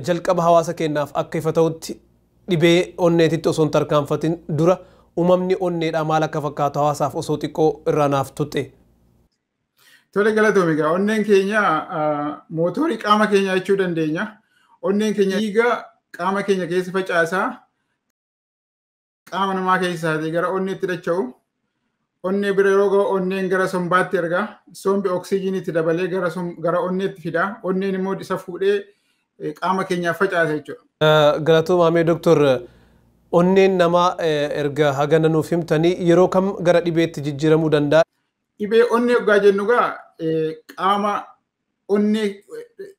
jalqaba hawaasa keenyaaf akka ifa ta'utti dhibee onneetitti osoo hin tarkaanfatin dura uumamni onneedha maal akka fakkaatu hawaasaaf osoo xiqqoo irraa naaf tutte. Tole galatoome gaa onneen keenya mootorii qaama keenya jechuu dandeenya. Onneen keenya dhiiga qaama keenya keessa facaasaa qaama namaa keessaatii gara onneetti dacha'u. Onnee bira yeroo ga'u onneen gara sombaatti ergaa Sombi oksijiiniitti dabalee gara onneetti fidaa Onneen immoo isa fuudhee qaama keenyaaf facaasa jechuudha. Galatoomamee Dooktor onneen nama erga nuuf himtanii yeroo kam gara dhibeetti jijjiiramuu danda'a? Dhibee onnee ogaa jennu gaa qaama onnee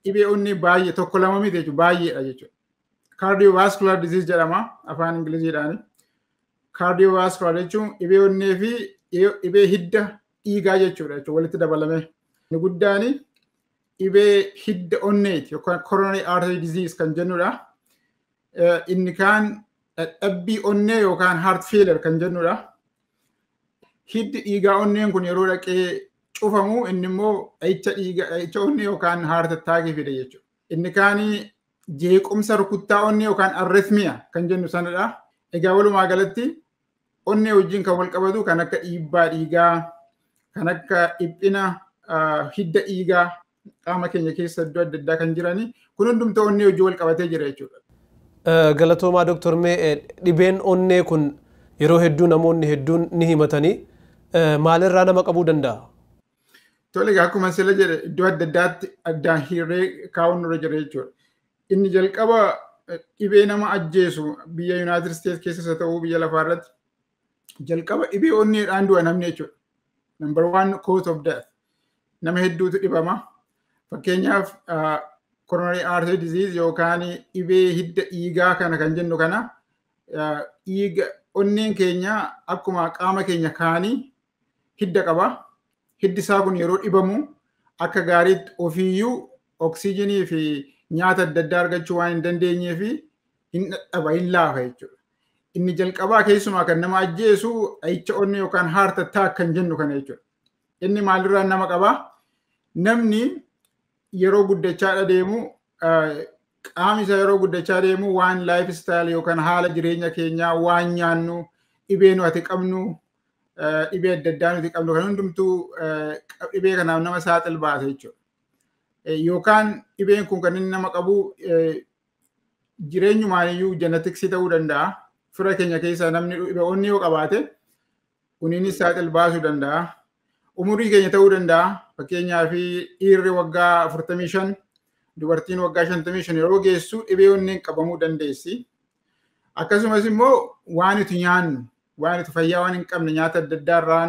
dhibee onnee baay'ee tokko lama miti jechuudha baay'eedha jechuudha. Cardiovascular disease jedhama afaan Ingiliziidhaan. Cardiovascular jechuun dhibee onnee fi dhibee hidda dhiigaa jechuudha jechuudha walitti dabalamee. Inni guddaani dhibee hidda onneeti yookaan coronary artery disease kan jennudha. Inni kaan dadhabbii onnee yookaan heart failure kan jennudha. Hiddi dhiigaa onneen kun yeroo dhaqee cufamu inni immoo ayicha onnee yookaan heart attack fida jechuudha. Inni kaanii jeequmsa rukuttaa onnee yookaan arrhythmia kan jennu sanadha. Egaa walumaa galatti onnee wajjin kan wal qabatu kan akka dhiibbaa dhiigaa, kan akka dhiphina hidda dhiigaa qaama keenya keessa iddoo adda addaa kan jiranii kun hundumtaa onnee hojii wal qabatee jira jechuudha. Galatoomaa Dooktor Mee dhibeen onnee kun yeroo hedduu namoonni hedduun ni himatanii maalirraa nama qabuu danda'a? Tole akkuma sila jedhe iddoo adda addaatti addaan hirree kaa'uun irra jira jechuudha. Inni jalqaba dhibee nama ajjeesu biyya Yuunaayitid Isteets keessas ta'uu biyya lafaarratti jalqaba dhibee onneedhaan du'a namni jechuudha. Nambar waan koot of death nama hedduutu dhibama. Fakkeenyaaf coronary artery disease yookaan dhibee hidda dhiigaa kana kan jennu kana dhiiga onneen keenya akkuma qaama keenya kaanii hidda qaba. Hiddi isaa kun yeroo dhibamu akka gaariitti ofiiyyuu oksiijinii fi nyaata adda addaa argachuu waan hin dandeenyee fi hin dhadhaba hin laafa jechuudha. Inni jalqabaa keessumaa kan nama ajjeesu dhahicha onnee yookaan haartattaa kan jennu kana jechuudha. Inni maalirraa nama qabaa? Namni yeroo deemu eh, isaa yeroo guddachaa deemu waan laayif istaayil yookaan haala jireenya keenyaa waan nyaannu dhibee nu ati qabnu eh, dhibee adda addaa nuti qabnu kan hundumtuu eh, dhibee kanaaf nama saaxil baasa jechuudha. Yookaan dhibeen kun kan inni nama qabu jireenyumaaniyyuu jenetiksii ta'uu danda'a. Fira keenya keessaa namni dhibee onni yoo qabaate kuniinis saaxil baasuu danda'a. Umurii keenya ta'uu danda'a. Fakkeenyaaf dhiirri waggaa afurtamii shan dubartiin waggaa shantamii shan yeroo geessu dhibee onneen qabamuu dandeessi. Akkasumas immoo waan itti nyaannu waan itti fayyaa waan hin qabne nyaata adda addaa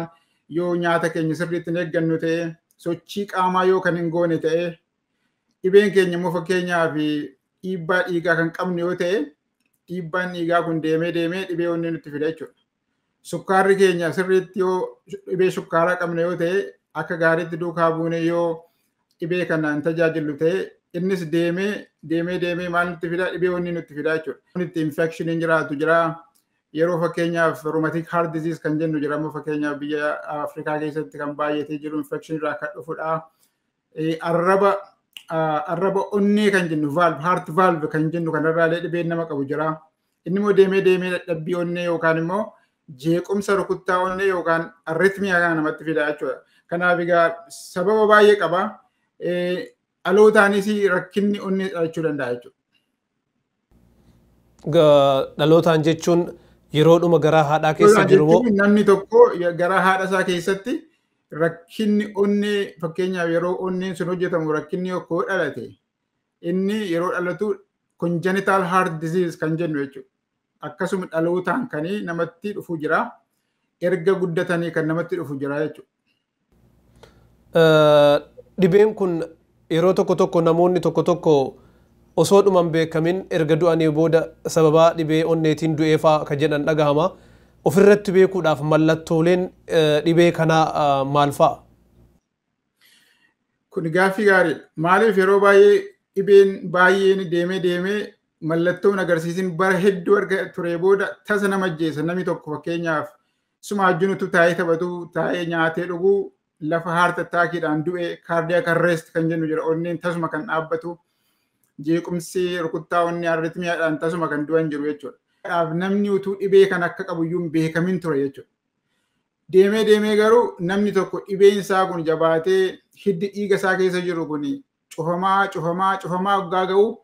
yoo nyaata keenya sirriitti hin eeggannu ta'e sochii qaamaa yoo kan hin goone ta'e dhibeen keenya immoo fakkeenyaaf dhiibbaa dhiigaa kan qabnu yoo ta'e dhiibbaan dhiigaa kun deemee deemee dhibee onneen nutti fida jechuudha. Sukkaarri keenya sirriitti yoo dhibee shukkaaraa qabne yoo ta'e akka gaariitti duukaa buune yoo dhibee kanaan tajaajilu ta'e innis deemee deemee deemee maal nutti fidaa dhibee wanni nutti fidaa jechuudha. Infection infekshiniin jiraatu jira. Yeroo fakkeenyaaf roomatik heart disease kan jennu jira amma fakkeenyaaf biyya Afrikaa keessatti kan baay'atee jiru irraa kan dhufudha. Arraba arraba onnee kan jennu valve valve kan jennu kanarraalee dhibeen nama qabu jira. Inni deemee deemee dadhabbii onnee yookaan immoo jeequmsa rukuttaa'oollee yookaan ritmii hagaa namatti jechuudha. Kanaaf sababa baay'ee qaba. E, dhalootaanis rakkinni onni jechuu danda'a jechuudha. Dhalootaan jechuun yeroodhuma garaa haadhaa keessa jiru moo? Namni tokko garaa haadha isaa keessatti rakkinni onnee fakkeenyaaf yeroo onneen sun hojjetamu rakkinni yoo dhalate inni yeroo dhalatu congenital heart disease kan jennu jechuudha. akkasuma dhalootaan kan namatti dhufu jira erga guddatanii kan namatti dhufu jira jechuudha. Dhibeen kun yeroo tokko tokko namoonni tokko tokko osoo dhuman beekamin erga du'anii booda sababaa dhibee onneetiin du'eefaa kan jedhan dhagahama. Ofirratti beekuudhaaf mallattooleen dhibee kanaa maal fa'a? Kun gaaffii gaariidha. Maaliif yeroo baay'ee dhibeen baay'een deemee mallattoon agarsiisin bara hedduu erga turee booda tasa nama jeessa namni tokko fakkeenyaaf suma ajjunutu taa'ee taphatu taa'ee nyaatee dhugu lafa haarta taakiidhaan du'e kaardiyaa kan karreest kan jennu jira onneen tasuma kan dhaabbatu jeequmsi rukuttaa onni arritmiyaadhaan tasuma kan du'an jiru jechuudha. Dhaaf namni utuu dhibee kan akka qabu iyyuu beekamin ture jechuudha. Deemee deemee garuu namni tokko dhibeen isaa kun jabaatee hiddi dhiiga isaa keessa jiru kun cufamaa cufamaa cufamaa waggaa ga'uuf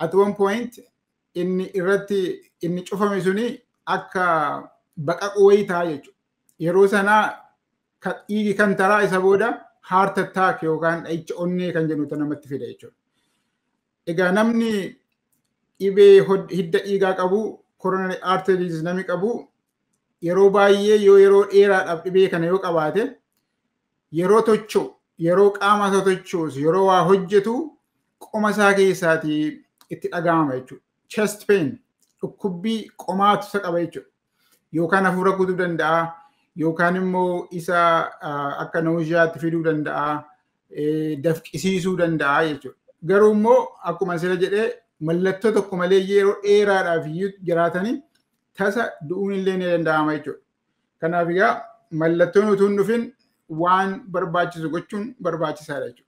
at one point inni irratti inni cufame suni akka baqaquu wayi ta'a jechuudha. Yeroo sanaa dhiigi kan taraa isa booda heart attack yookaan dhahicha onnee kan jennuuta namatti fida jechuudha. Egaa namni dhibee hidda dhiigaa qabu koronari nami qabu yeroo baay'ee yoo yeroo dheeraadhaaf dhibee kana yoo qabaate yeroo tocho yeroo qaama isaa tochoos yeroo waa hojjetu qoma isaa keessaati. itti dhaga'ama jechuudha. Chest pain dhukkubbii qomaatu isa qaba jechuudha. Yookaan hafuura kutuu danda'a yookaan immoo isa akka nooshiyaatti fiduu danda'a dafqisiisuu danda'a jechuudha. Garuu immoo akkuma sira jedhee mallattoo tokko malee yeroo dheeraadhaaf jiraatanii tasa du'uun illee ni danda'ama jechuudha. Kanaaf mallattoon utuu hin dhufin waan barbaachisu gochuun barbaachisaadha jechuudha.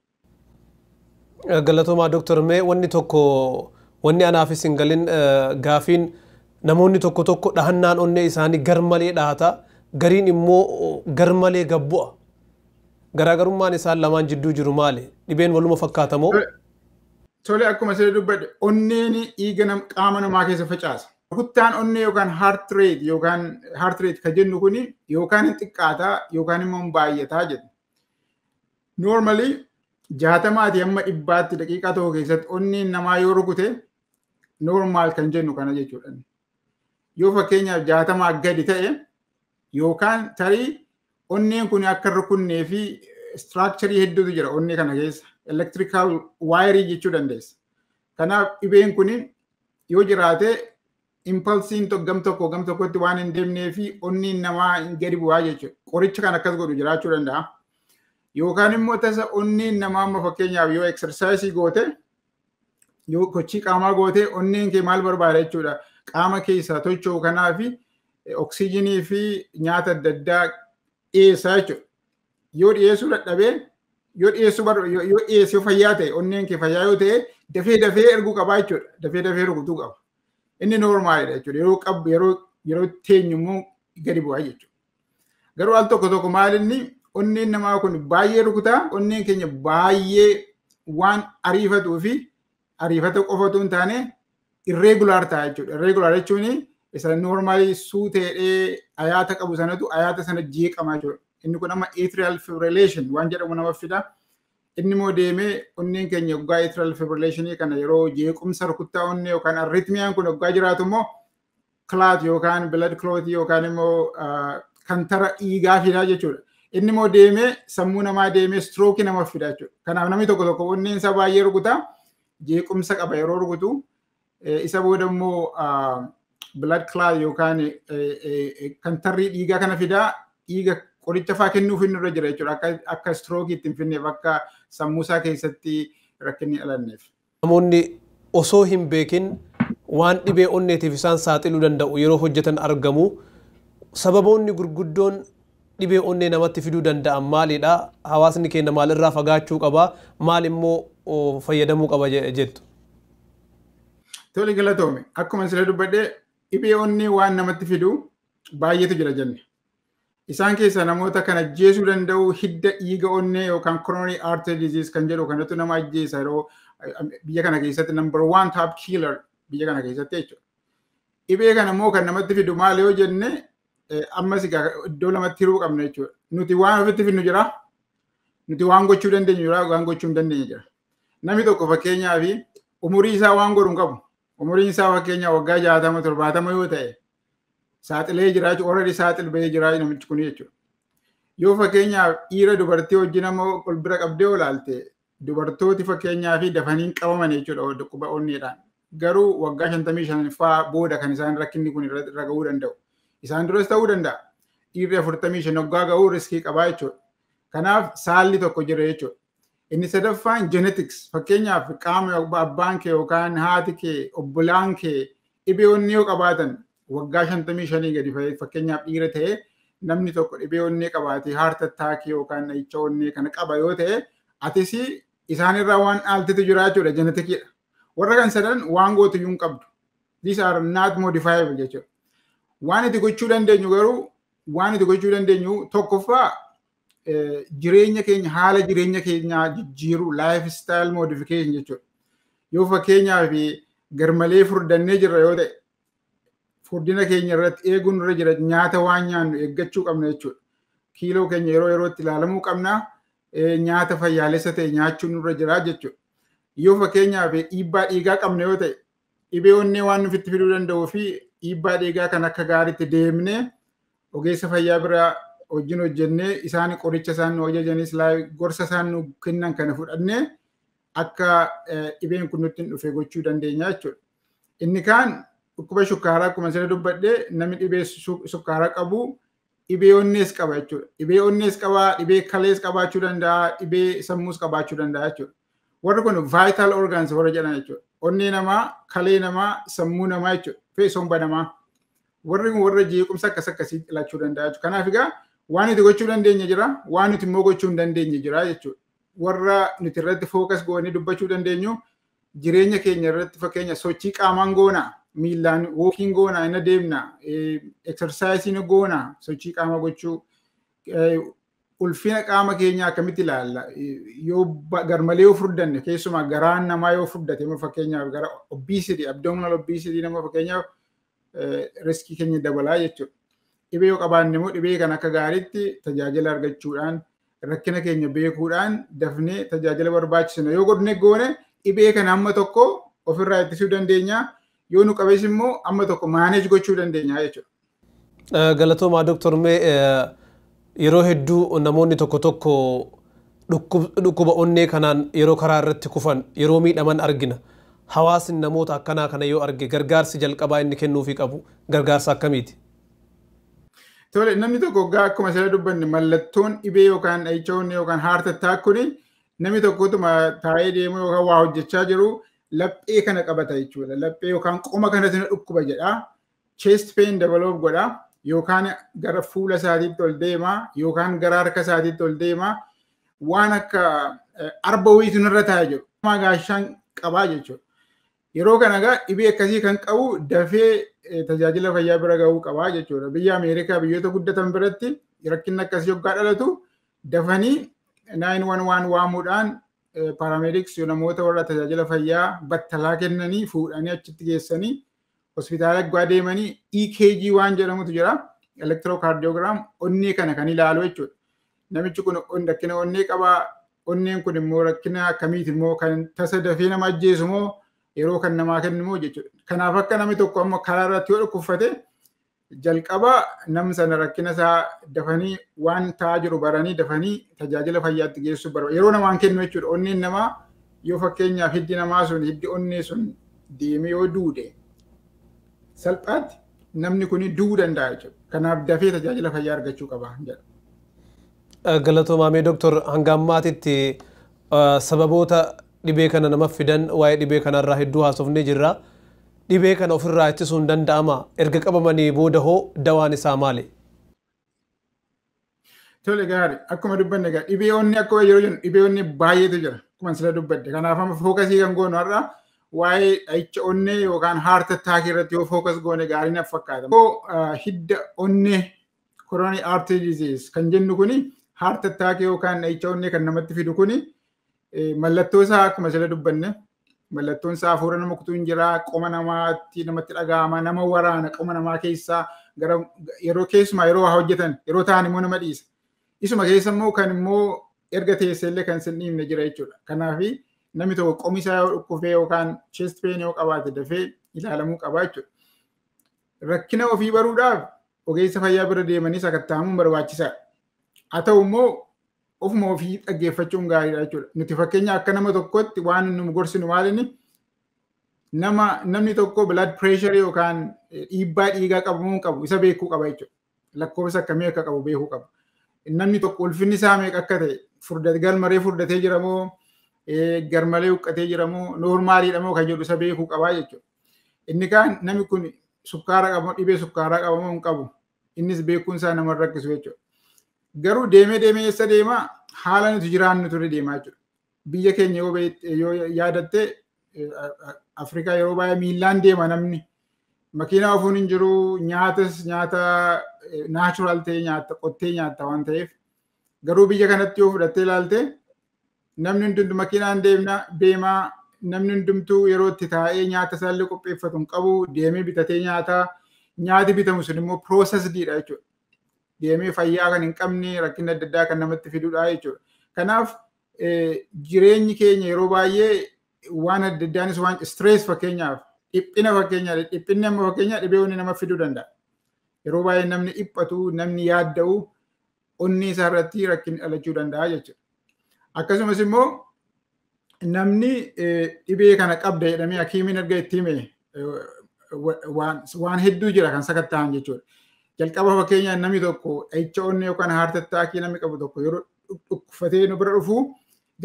Galatomaa Dooktor Mee wanni tokko wanni anaaf isin galin gaafiin namoonni tokko tokko dhahannaan onnee isaanii garmalee dhahata gariin immoo garmalee gabbu'a garaagarummaan isaan lamaan jidduu jiru maali dhibeen waluma fakkaatamoo. Tole akkuma isa dubbadde onneen dhiiga qaama namaa keessa facaasa. Kuttaan onnee yookaan heart rate yookaan heart rate kan jennu kuni yookaan hin xiqqaataa yookaan immoo hin baay'ataa jedhu. Normally jaatamaati hamma dhibbaatti daqiiqaa tokko keessatti onneen namaa yoo rukute normal kan jennu kana jechuudha. Yoo fakkeenyaaf jaatamaaf gadi ta'e yookaan tarii onneen kun akka rukunnee fi structure hedduutu jira onnee kana keessa electrical wiring jechuu dandeessa. Kanaaf dhibeen kun yoo jiraate impalsiin gam tokko gam tokkotti waan hin deemnee fi onni namaa hin gadi bu'aa jechuudha. Qoricha kan akkas godhu jiraachuu danda'a. Yookaan immoo tasa onni namaa amma fakkeenyaaf yoo exersaayisii goote Kochi kochii qaamaa gootee onneen kee maal barbaada jechuudha. Qaama keessaa tocho'u kanaaf fi eh, oksiijinii fi nyaata adda addaa dhiyeessaa jechuudha. Yoo dhiyeessuu dadhabee yoo dhiyeessuu barbaadu yoo dhiyeessee fayyaa ta'e onneen kee fayyaa yoo ta'e dafee dafee erguu qabaa jechuudha. Dafee dafee rukutuu qaba. Inni noormaalidha jechuudha. Yeroo qabu yeroo yeroo teenyummoo gadi bu'aa jechuudha. Garuu al tokko tokko maalinni onneen namaa kun baay'ee rukutaa onneen keenya baay'ee waan ariifatuu fi Hariifata qofa otoo hin taane irreegulaar ta'a jechuudha. Irreegulaar jechuun isa noormaalii suuteedhee ayaata qabu sanatu ayaata sana jeeqama jechuudha. Inni kun amma atrial fibrillation waan jedhamu nama fida. yeroo fidaa jechuudha. Inni deemee sammuu namaa deemee strookii nama fida jechuudha. Kanaaf namni tokko tokko onneen isaa baay'ee rukutaa. jeequmsa qaba yeroo rukutu e, isa booda immoo blood clot yookaan e, e, kan tarrii dhiigaa kana fidaa dhiiga qoricha faa kennuuf inni irra jira jechuudha akka akka itti ittiin finneef akka sammuusaa keessatti rakkinni dhalanneef. Namoonni osoo hin beekin waan dhibee onneetiif isaan saaxiluu danda'u yeroo hojjetan argamu sababoonni gurguddoon dhibee onnee namatti fiduu danda'an maalidha hawaasni keenya maalirraa fagaachuu qaba maal immoo fayyadamuu qaba jettu. Tole galatoome akkuma sila dubbadhe dhibee onnee waan namatti fidu baay'eetu jira jenne. Isaan keessaa namoota kan ajjeesuu danda'u hidda dhiiga onnee yookaan coronary artery disease kan jedhu kanatu nama ajjeesa yeroo biyya kana keessatti number one top killer biyya kana keessatti jechuudha. Dhibee kana immoo kan namatti fidu maal yoo jenne Eh, ammas egaa iddoo lamatti hiruu qabna jechuudha. Nuti waan ofitti finnu jira. Nuti waan gochuu dandeenyu jira. Waan gochuu hin dandeenye jira. Namni tokko fakkeenyaaf umurii isaa waan godhu hin qabu. Umuriin isaa fakkeenyaaf waggaa jaatama torbaatama yoo ta'e saaxilee jiraachuu ooredii saaxil bahee jiraachuu namichi kun jechuudha. Yoo fakkeenyaaf dhiira dubartii wajjin ammoo ol bira qabdee olaalte dubartooti fakkeenyaaf dafaniin qabaman jechuudha quba onneedhaan. Garuu waggaa shantamii shan fa'aa booda kan isaan rakkinni kun raga'uu danda'u. isaan duras ta'uu danda'a. Dhiirri afurtamii shan waggaa ga'uu riskii qabaa jechuudha. Kanaaf saalli tokko jira jechuudha. Inni sadaffaan jeenetiks fakkeenyaaf qaama abbaan kee yookaan haati kee obbolaan kee dhibeewwanni yoo qabaatan waggaa shantamii shanii gadi fakkeenyaaf dhiira ta'ee namni tokko dhibeewwanni qabaatee haarta attaakii yookaan dhahicha onnee kana qaba yoo ta'e atis isaanirraa waan dhaaltitu jiraa jechuudha jeenetikiidha. Warra kan sadan waan gootiyyuu hin qabdu. These are not modifiable jechuudha. Waan iti gochuu dandeenyu garuu waan iti gochuu dandeenyu tokkoffaa e, jireenya keenya haala jireenya keenyaa jijjiiruu laayif istaayil moodifikashin jechuudha. Yoo fakkeenyaaf garmalee furdannee jirra yoo ta'e furdina keenya irratti eeguun irra jira nyaata waan nyaannu eeggachuu qabna jechuudha. Kiiloo keenya yeroo yerootti ilaalamuu qabna e, nyaata fayyaalessa ta'e nyaachuun irra jira jechuudha. Yoo fakkeenyaaf dhiibbaa dhiigaa qabna yoo ta'e dhibee onnee waan nufitti fiduu danda'uu fi dhiibbaa dhiigaa kan akka gaariitti deemnee ogeessa fayyaa biraa wajjin hojjennee isaan qoricha isaan nu ajajanis gorsa isaan kennan kana fudhannee akka e, dhibeen kun nutti dhufe gochuu dandeenya jechuudha. Inni kaan dhukkuba shukkaaraa akkuma sirra dubbadhee namni dhibee shukkaaraa qabu dhibee onnees qaba jechuudha. Dhibee onnees qaba, dhibee kalees qabaachuu danda'a, dhibee sammuus qabaachuu danda'a jechuudha. Warri kun vaayital orgaans warra jedhan jechuudha. Onnee namaa, kalee namaa, sammuu namaa jechuudha. feesoon banamaa warri kun warra jeequmsa akkas akkasii ilachuu danda'a kanaaf egaa waan nuti gochuu dandeenya jira waan nuti immoo gochuu hin dandeenye jira jechuudha warra nuti irratti fookas goone dubbachuu dandeenyu jireenya keenya irratti fakkeenya sochii qaamaan goona miillaan wookiin goona hin adeemna eksarsaayisiin goona sochii qaamaa gochuu ulfina qaama keenyaa akkamitti ilaalla yoo garmalee yoo furdanne keessumaa garaan namaa yoo furdate fakkeenyaaf gara obbiisitii abdoominal obbiisitii nama fakkeenyaaf eh, riskii keenya dabalaa jechuudha. Dhibee yoo qabaanne immoo dhibee kan akka gaariitti tajaajila argachuudhaan rakkina keenya beekuudhaan dafne tajaajila barbaachisna yoo godne goone dhibee kan amma tokko ofirraa ittisuu dandeenya yoo nu qabees immoo amma tokko maaneej gochuu dandeenya jechuudha. Eh, Galatoomaa Dooktor Mee eh, yeroo hedduu namoonni tokko tokko dhukkuba onnee kanaan yeroo karaa irratti kufan yeroo miidhaman argina. Hawaasni namoota akkanaa kana yoo arge gargaarsi jalqabaa inni kennuufii qabu gargaarsa akkamiiti? namni tokko gaa akkuma isa dubbanne mallattoon dhibee yookaan dhahichoonni yookaan haartattaa kuni namni tokkotuma taa'ee deemu yookaan waa hojjechaa jiru laphee kana qabata jechuudha. Laphee yookaan qoma kana dhukkuba jedha. Chest pain develop godha. yookaan gara fuula isaatiitti ol deemaa yookaan gara harka isaatiitti ol deemaa waan akka arba wayiitu nurra taa'ee jiru. Gaashaan qabaa jechuudha. Yeroo kana egaa dhibee akkasii kan qabu dafee tajaajila fayyaa bira gahuu qabaa jechuudha. Biyya Ameerikaa biyyoota guddatan biratti rakkinni akkasii yoggaa dhalatu dafanii 911 waamuudhaan paarameediksii namoota warra tajaajila fayyaa battalaa kennanii fuudhanii achitti geessanii hospitaala deemanii EKG waan jedhamutu jira. Elektirookaardiyoogiraam onnee kana kan ilaalu jechuudha. Namichi kun rakkina onnee qabaa. Onneen kun immoo rakkina akkamiiti immoo kan tasa dafee nama ajjeesu moo yeroo kan namaa kennu jechuudha. Kanaaf akka namni tokko amma karaa irratti yoo dhukkubfate jalqaba nam sana rakkina isaa dafanii waan ta'aa jiru baranii dafanii tajaajila fayyaatti geessu barba. Yeroo namaan kennu jechuudha. Onneen namaa yoo fakkeenyaaf hiddi namaa sun hiddi onnee sun deemee yoo duudee salphaatti namni kun du'uu danda'a jechuudha. Kanaaf dafee tajaajila fayyaa argachuu qaba jedha. Galatoomaamee Dooktor hanga sababoota dhibee kana namaaf fidan waa'ee dhibee kanarraa hedduu haasofnee jirra. Dhibee kana ofirraa ittisuun danda'ama erga qabamanii booda hoo dawaan isaa maali? Tole gaari akkuma dubbanne gaari dhibeewwanni akkuma yeroo jennu dhibeewwanni baay'eetu jira akkuma sila dubbadde kanaaf amma fookasii kan goonu har'a waa'ee dhahicha onnee yookaan haarta taakii irratti yoo fookas goone gaariin fakkaata. Hidda onne koronii aartii diziis kan jennu kuni haarta taakii yookaan dhahicha onnee kan namatti fidu kuni mallattoo isaa akkuma sila dubbanne mallattoon isaa hafuura nama kutuu hin jira qoma namaatti namatti dhaga'ama nama waraana qoma namaa keessaa gara yeroo keessumaa yeroo waa hojjetan yeroo ta'an immoo nama dhiisa. Isuma keessa immoo kan immoo erga teessee illee kan sin dhiibne jira jechuudha. Kanaaf namni tokko qomisaa yoo dhukkufee yookaan chest pain yoo qabaate dafee ilaalamuu qabaa jechuudha. Rakkina ofii baruudhaaf ogeessa fayyaa bira deemanii sakattaamuun barbaachisaadha. Haa ta'u immoo ofuma ofii dhaggeeffachuun gaariidha jechuudha. Nuti fakkeenya akka nama tokkotti waan nu gorsinu maal nama namni tokko blood pressure yookaan dhiibbaa dhiigaa qabamuu qabu isa beekuu qaba jechuudha. Lakkoofsa akkamii akka qabu beekuu qaba. Namni tokko ulfinni isaa meeqa akka ta'e galmaree furdatee jiramoo garmalee huqqatee jedhamu noormaalii moo kan jedhu isa beekuu qabaa jechuudha. Inni kaan namni kun sukkaara qabu dhibee sukkaaraa qabu moo hin qabu innis beekuun isaa nama rakkisu jechuudha. Garuu deemee deemee eessa deemaa haala nuti jiraannu ture deemaa jechuudha. Biyya keenya yoo yaadatte Afrikaa yeroo baay'ee miillaan deema namni makiinaa ofuun hin jiru nyaatas nyaata naachuraal ta'ee nyaata qottee nyaata waan ta'eef garuu biyya kanatti yoo fudhattee ilaaltee namni hundumtu makiinaan deemaa namni hundumtuu yeroo itti taa'ee nyaata isaallee qopheeffatu hin qabu deemee bitatee nyaataa nyaati bitamu sun immoo piroosesdiidha jechuudha. Deemee fayyaa kan hin qabne rakkina adda addaa kan namatti fidudha jechuudha. Kanaaf e, jireenyi keenya yeroo baay'ee waan adda addaanis waan stress fakkeenyaaf dhiphina fakkeenyaadha. Dhiphinni amma fakkeenyaa dhibeewwan nama fiduu danda'a. Yeroo baay'ee namni dhiphatu namni yaadda'u onni isaa irratti rakkin dhalachuu danda'a jechuudha. akkasumas immoo namni e, dhibee kana qabda jedhamee hakiimiin erga itti hime e, waan hedduu jira kan sakatta'an jechuudha. Jalqaba fakkeenyaan namni tokko dhahicha onnee yookaan haartattaakii namni qabu tokko yeroo dhukkufatee nu bira dhufu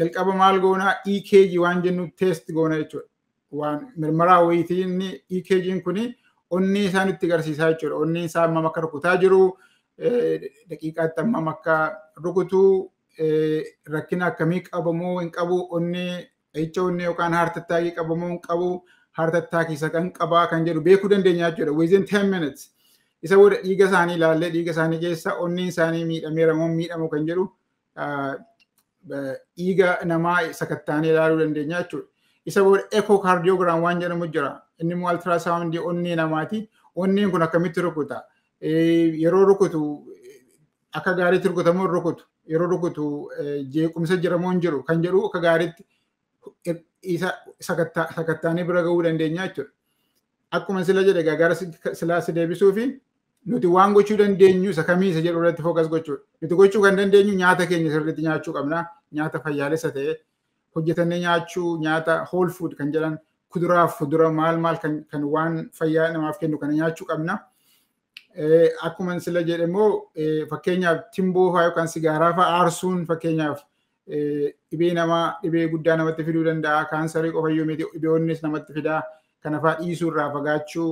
jalqaba maal goonaa EKG waan jennu teest goona jechuudha. Waan mirmaraa wayitiin EKG'n kuni onnee isaa nutti agarsiisaa jechuudha. Onnee isaa hammam akka rukutaa jiru, e, daqiiqaatti hammam akka rukutuu rakkina akkamii qabamoo hin qabu onnee dhahicha onnee yookaan haartattaakii qabamoo hin qabu haartattaakiisa kan qabaa kan jedhu beekuu dandeenya jechuudha within ten isa wada dhiiga isaanii ilaallee dhiiga isaanii keessa onniin isaanii miidhameera moo miidhamu kan jedhu dhiiga namaa sakattaanii ilaaluu dandeenya jechuudha. Isa booda ekokardiyogiraam waan jedhamu jira. Inni immoo altiraasawundii onnee namaati. Onneen kun akkamitti rukuta? Yeroo rukutu akka gaariitti rukutamuu hin rukutu yeroo rukutu eh, jeequmsa jedhamuun jiru kan jedhu akka gaariitti isa sakattaanii bira ga'uu dandeenya jechuudha. Akkuma sila jedhe gaagaara silaa si deebisuu fi nuti waan gochuu dandeenyu isa kamii isa jedhu irratti fookas gochuudha. Nuti gochuu kan dandeenyu nyaata keenya sirriitti nyaachuu qabna. Nyaata fayyaalessa ta'e hojjetannee nyaachuu nyaata hool food kan jedhan kuduraa fi fuduraa maal maal kan waan fayyaa namaaf kennu kana nyaachuu qabna. Eh, akkuma isin la jedhemmoo eh, fakkeenyaaf timboofaa fa'aa yookaan sigaaraa fa'aa aarsuun fakkeenyaaf eh, dhibee namaa dhibee guddaa namatti fiduu danda'a kaansarii qofa iyyuu miti dhibeewwannis namatti fidaa kana fa'aa dhiisuu irraa fagaachuu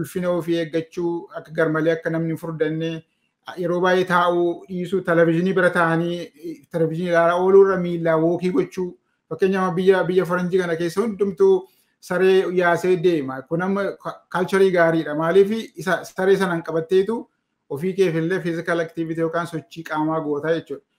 ulfina ofii eeggachuu akka garmalee akka namni hin yeroo baay'ee taa'uu dhiisuu televezyiinii bira taa'anii televezyiinii ilaalaa irra miilaa wookii gochuu fakkeenyaaf biyya biyya faranjii kana keessa hundumtuu saree yaasee deema. Kun amma kaalcharii gaariidha. Maaliif saree sanaan qabatteetu ofii keef illee fiizikal aktiivitii yookaan sochii qaamaa gootaa jechuudha.